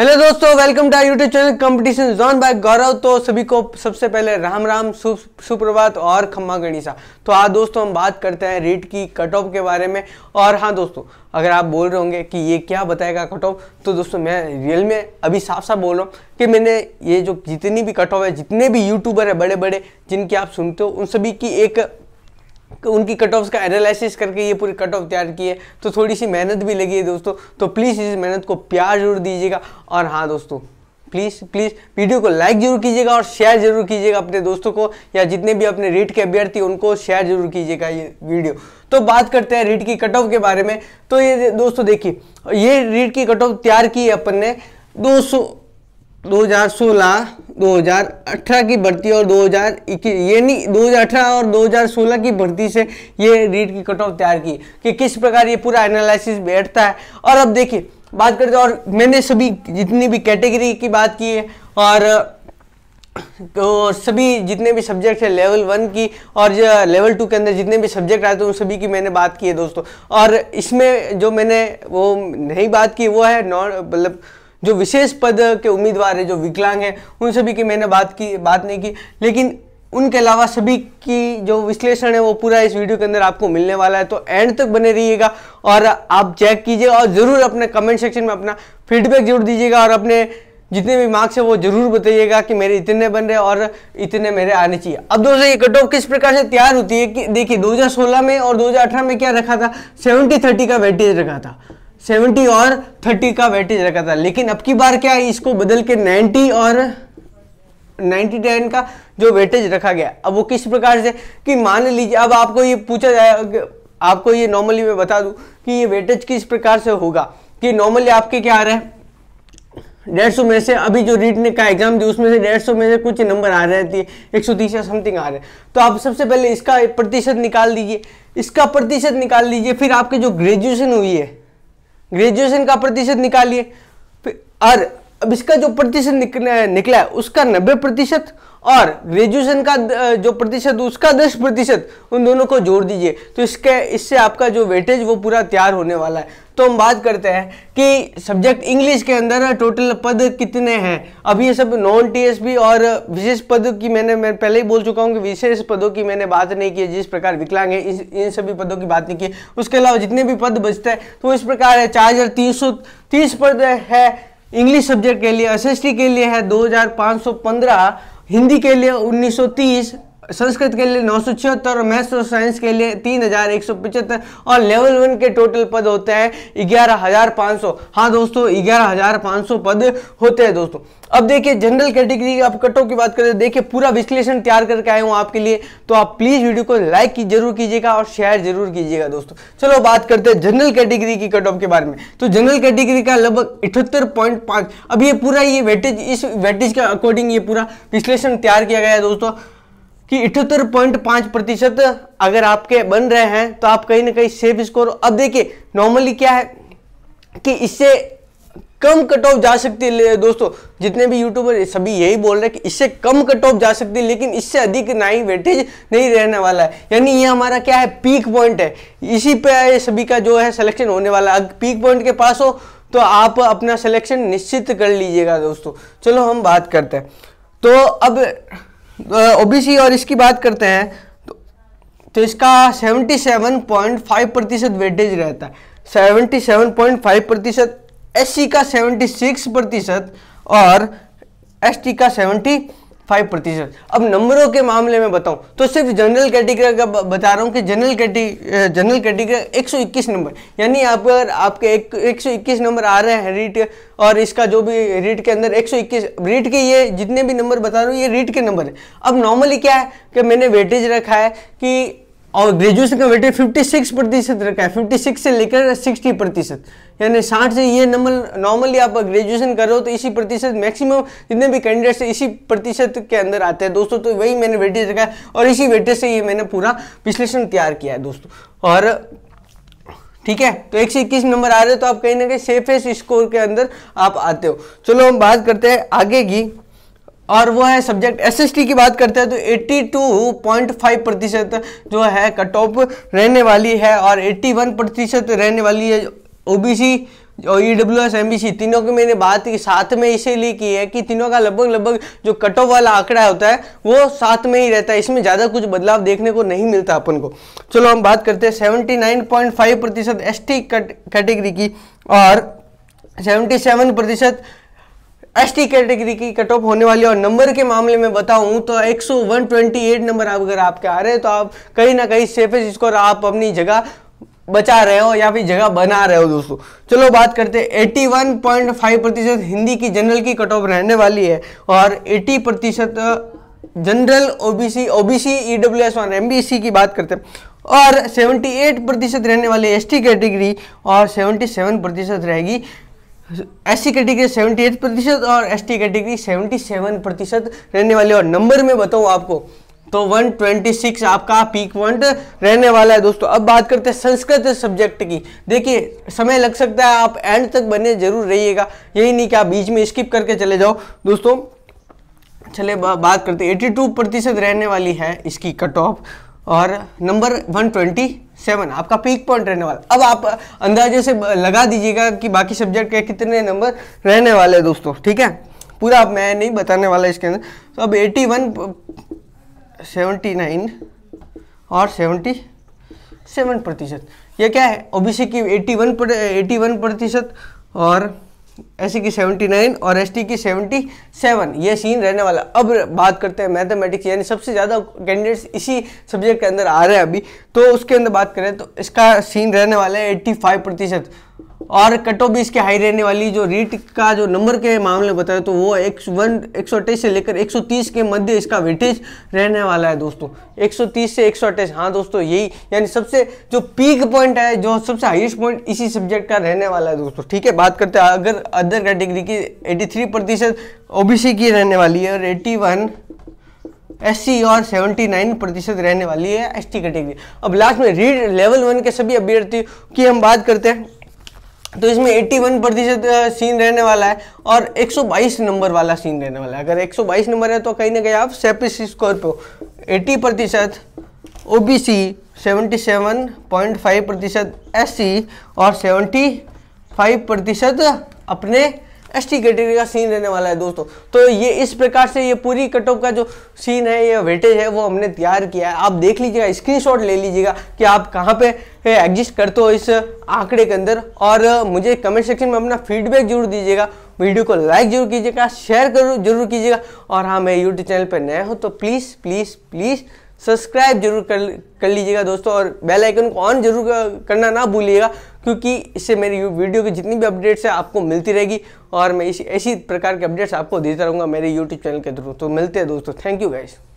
hello दोस्तों welcome to YouTube channel competition zone by Gaurav तो सभी को सबसे पहले राम राम सुप्रभात और खम्मा गणिसा तो हाँ दोस्तों हम बात करते हैं रेट की कट ऑफ के बारे में और हाँ दोस्तों अगर आप बोल रहे होंगे कि ये क्या बताएगा कट ऑफ तो दोस्तों मैं रियल में अभी साफ साफ बोल रहा हूँ कि मैंने ये जो जितनी भी कट ऑफ है जितने भी यूट्यूबर है बड़े बड़े जिनकी आप सुनते हो उन सभी की एक उनकी कट ऑफ का एनालिसिस करके ये पूरी कट ऑफ तैयार की है तो थोड़ी सी मेहनत भी लगी है दोस्तों तो प्लीज़ इस मेहनत को प्यार जरूर दीजिएगा और हाँ दोस्तों प्लीज़ प्लीज़ वीडियो को लाइक जरूर कीजिएगा और शेयर जरूर कीजिएगा अपने दोस्तों को या जितने भी अपने रीट के अभ्यर्थी उनको शेयर जरूर कीजिएगा ये वीडियो तो बात करते हैं रीट की कट ऑफ के बारे में तो ये दोस्तों देखिए ये रीट की कट ऑफ तैयार की है अपन ने दो 2018 की भर्ती और 2021 ये नहीं 2018 और 2016 की भर्ती से ये रीड की कट ऑफ तैयार की कि किस प्रकार ये पूरा एनालिसिस बैठता है और अब देखिए बात करते और मैंने सभी जितनी भी कैटेगरी की बात की है और तो सभी जितने भी सब्जेक्ट है लेवल वन की और जो लेवल टू के अंदर जितने भी सब्जेक्ट आते हैं उन सभी की मैंने बात की है दोस्तों और इसमें जो मैंने वो नहीं बात की वो है नॉन मतलब जो विशेष पद के उम्मीदवार है जो विकलांग है उन सभी की मैंने बात की बात नहीं की लेकिन उनके अलावा सभी की जो विश्लेषण है वो पूरा इस वीडियो के अंदर आपको मिलने वाला है तो एंड तक बने रहिएगा और आप चेक कीजिए और ज़रूर अपने कमेंट सेक्शन में अपना फीडबैक जरूर दीजिएगा और अपने जितने भी मार्क्स है वो जरूर बताइएगा कि मेरे इतने बन रहे और इतने मेरे आने चाहिए अब दोस्तों ये कट ऑफ किस प्रकार से तैयार होती है कि देखिए 2016 में और 2018 में क्या रखा था 70 30 का वेटेज रखा था सेवेंटी और थर्टी का वेटेज रखा था लेकिन अब की बार क्या है इसको बदल के नाइन्टी और नाइन्टी टेन का जो वेटेज रखा गया अब वो किस प्रकार से कि मान लीजिए अब आपको ये पूछा जाए आपको ये नॉर्मली मैं बता दूं कि ये वेटेज किस प्रकार से होगा कि नॉर्मली आपके क्या आ रहे हैं डेढ़ सौ में से अभी जो रीट ने का एग्जाम दी उसमें से डेढ़ सौ में से कुछ नंबर आ रहे थे एक सौ तीस या समथिंग आ रहे हैं तो आप सबसे पहले इसका प्रतिशत निकाल दीजिए इसका प्रतिशत निकाल लीजिए फिर आपकी जो ग्रेजुएशन हुई है ग्रेजुएशन का प्रतिशत निकालिए और अब इसका जो प्रतिशत निकला है उसका नब्बे प्रतिशत और ग्रेजुएशन का जो प्रतिशत उसका दस प्रतिशत उन दोनों को जोड़ दीजिए तो इसके इससे आपका जो वेटेज वो पूरा तैयार होने वाला है तो हम बात करते हैं कि सब्जेक्ट इंग्लिश के अंदर टोटल पद कितने हैं अब ये सब नॉन टीएसबी और विशेष पद की मैंने मैं पहले ही बोल चुका हूँ कि विशेष पदों की मैंने बात नहीं की जिस प्रकार विकलांग है इन सभी पदों की बात नहीं की उसके अलावा जितने भी पद बचते हैं तो इस प्रकार है चार पद है इंग्लिश सब्जेक्ट के लिए एस के लिए है दो हिंदी के लिए 1930 संस्कृत के लिए नौ सौ छिहत्तर और मैथ्स और साइंस के लिए तीन हजार एक सौ पचहत्तर और लेवल वन के टोटल पद होते हैं ग्यारह हजार पाँच सौ हाँ दोस्तों ग्यारह हजार पाँच सौ पद होते हैं दोस्तों अब देखिए जनरल कैटेगरी आप कटो की बात करें देखिए पूरा विश्लेषण तैयार करके आए हूँ आपके लिए तो आप प्लीज वीडियो को लाइक की जरूर कीजिएगा और शेयर जरूर कीजिएगा दोस्तों चलो बात करते हैं जनरल कैटेगरी की कट ऑफ के बारे में तो जनरल कैटेगरी का लगभग इठहत्तर पॉइंट पाँच अब ये पूरा ये वेटेज इस वेटेज के अकॉर्डिंग ये पूरा विश्लेषण तैयार किया गया है दोस्तों कि इठहत्तर पॉइंट पाँच प्रतिशत अगर आपके बन रहे हैं तो आप कहीं ना कहीं सेफ स्कोर अब देखिए नॉर्मली क्या है कि इससे कम कट ऑफ जा सकती है दोस्तों जितने भी यूट्यूबर सभी यही बोल रहे हैं कि इससे कम कट ऑफ जा सकती है लेकिन इससे अधिक ना ही वेटेज नहीं रहने वाला है यानी ये हमारा क्या है पीक पॉइंट है इसी पे सभी का जो है सिलेक्शन होने वाला है अगर पीक पॉइंट के पास हो तो आप अपना सिलेक्शन निश्चित कर लीजिएगा दोस्तों चलो हम बात करते हैं तो अब ओबीसी और इसकी बात करते हैं तो, तो इसका 77.5 प्रतिशत वेटेज रहता है 77.5 प्रतिशत एस का 76 प्रतिशत और एस का 70 फाइव प्रतिशत अब नंबरों के मामले में बताऊं तो सिर्फ जनरल कैटेगरी का बता रहा हूं कि जनरल कैटेगरी जनरल कैटेगरी इक्कीस नंबर यानी आप अगर आपके एक, इक्कीस नंबर आ रहे हैं रीट और इसका जो भी रीट के अंदर 121 रीट के ये जितने भी नंबर बता रहा हूँ ये रीट के नंबर है अब नॉर्मली क्या है कि मैंने वेटेज रखा है कि और ग्रेजुएशन का वेटेज 56 प्रतिशत रखा है 56 से लेकर 60 प्रतिशत यानी 60 से ये नंबर नॉर्मली आप ग्रेजुएशन करो तो इसी प्रतिशत मैक्सिमम जितने भी कैंडिडेट्स इसी प्रतिशत के अंदर आते हैं दोस्तों तो वही मैंने वेटेज रखा है और इसी वेटेज से ये मैंने पूरा विश्लेषण तैयार किया है दोस्तों और ठीक है तो एक से इक्कीस नंबर आ रहे हो तो आप कहीं ना कहीं सेफेस्ट स्कोर के अंदर आप आते हो चलो हम बात करते हैं आगे की और वो है सब्जेक्ट एसएसटी की बात करते हैं तो 82.5 प्रतिशत जो है कट ऑफ रहने वाली है और 81 प्रतिशत रहने वाली है ओबीसी और E W S M B C तीनों की मैंने बात की साथ में इसीलिए की है कि तीनों का लगभग लगभग जो कट ऑफ वाला आंकड़ा होता है वो साथ में ही रहता है इसमें ज़्यादा कुछ बदलाव देखने को नहीं मिलता अपन को चलो हम बात करते हैं सेवेंटी नाइन पॉइंट फाइव प्रतिशत एस टी कैटेगरी की और सेवेंटी सेवन प्रतिशत एस टी कैटेगरी की कट ऑफ होने वाली और नंबर के मामले में बताऊं तो एट नंबर अगर आपके आ रहे हैं तो आप कहीं ना कहीं सेफेस्ट स्कोर आप अपनी जगह बचा रहे हो या फिर जगह बना रहे हो दोस्तों चलो बात करते हैं 81.5 प्रतिशत हिंदी की जनरल की कट ऑफ रहने वाली है और 80 प्रतिशत general OBC OBC EWS S और एमबीसी की बात करते हैं और 78 प्रतिशत रहने वाली एसटी कैटेगरी और 77 प्रतिशत रहेगी S C category seventy eight प्रतिशत और S T category seventy seven प्रतिशत रहने वाले और नंबर में बताऊँ आपको तो 126 आपका पीक पॉइंट रहने वाला है दोस्तों अब बात करते हैं संस्कृत सब्जेक्ट की देखिए समय लग सकता है आप एंड तक बने जरूर रहिएगा यही नहीं कि आप बीच में स्किप करके चले जाओ दोस्तों चले बा, बात करते 82 प्रतिशत रहने वाली है इसकी कट ऑफ और नंबर 127 आपका पीक पॉइंट रहने वाला अब आप अंदाजे से लगा दीजिएगा कि बाकी सब्जेक्ट के कितने नंबर रहने वाले हैं दोस्तों ठीक है पूरा मैं नहीं बताने वाला इसके अंदर तो अब 81 79 और 77 प्रतिशत ये क्या है ओबीसी की 81 पर 81 प्रतिशत और एस की 79 और एस की 77 ये सीन रहने वाला अब बात करते हैं मैथमेटिक्स यानी सबसे ज़्यादा कैंडिडेट्स इसी सब्जेक्ट के अंदर आ रहे हैं अभी तो उसके अंदर बात करें तो इसका सीन रहने वाला है 85 प्रतिशत और कट ऑफ भी इसके हाई रहने वाली जो रीट का जो नंबर के मामले में बताया तो वो एक वन एक सौ अट्ठाईस से लेकर एक सौ तीस के मध्य इसका वेटेज रहने वाला है दोस्तों एक सौ तीस से एक सौ अट्ठाईस हाँ दोस्तों यही यानी सबसे जो पीक पॉइंट है जो सबसे हाईएस्ट पॉइंट इसी सब्जेक्ट का रहने वाला है दोस्तों ठीक है बात करते हैं अगर अदर कैटेगरी की एटी थ्री प्रतिशत ओबीसी की रहने वाली है और एटी वन एस और 79 प्रतिशत रहने वाली है टी कैटेगरी अब लास्ट में रीड लेवल वन के सभी अभ्यर्थियों की हम बात करते हैं तो इसमें 81 प्रतिशत सीन रहने वाला है और 122 नंबर वाला सीन रहने वाला है अगर 122 नंबर है तो कहीं ना कहीं आप सेपिस स्कोर पे हो एटी प्रतिशत O B C seventy seven point five प्रतिशत एस सी और सेवेंटी फाइव प्रतिशत अपने एस टी कैटेगरी का सीन रहने वाला है दोस्तों तो ये इस प्रकार से ये पूरी कट ऑफ का जो सीन है ये वेटेज है वो हमने तैयार किया है आप देख लीजिएगा स्क्रीनशॉट ले लीजिएगा कि आप कहाँ पे एग्जिस्ट करते हो इस आंकड़े के अंदर और मुझे कमेंट सेक्शन में अपना फीडबैक जरूर दीजिएगा वीडियो को लाइक जरूर कीजिएगा शेयर जरूर कीजिएगा और हाँ मैं यूट्यूब चैनल पर नया हूँ तो प्लीज़ प्लीज़ प्लीज़ सब्सक्राइब जरूर कर कर लीजिएगा दोस्तों और बेल आइकन को ऑन जरूर करना ना भूलिएगा क्योंकि इससे मेरी वीडियो की जितनी भी अपडेट्स है आपको मिलती रहेगी और मैं इसी ऐसी प्रकार के अपडेट्स आपको देता रहूँगा मेरे यूट्यूब चैनल के थ्रू तो मिलते हैं दोस्तों थैंक यू गाइज़